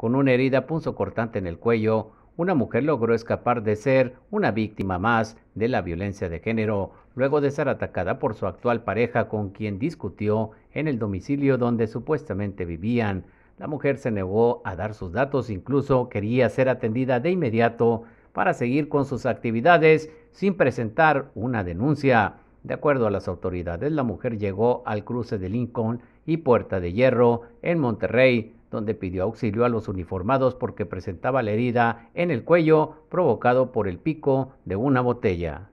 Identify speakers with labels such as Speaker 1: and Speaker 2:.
Speaker 1: Con una herida punzocortante en el cuello, una mujer logró escapar de ser una víctima más de la violencia de género, luego de ser atacada por su actual pareja con quien discutió en el domicilio donde supuestamente vivían. La mujer se negó a dar sus datos, incluso quería ser atendida de inmediato para seguir con sus actividades sin presentar una denuncia. De acuerdo a las autoridades, la mujer llegó al cruce de Lincoln y Puerta de Hierro en Monterrey, donde pidió auxilio a los uniformados porque presentaba la herida en el cuello provocado por el pico de una botella.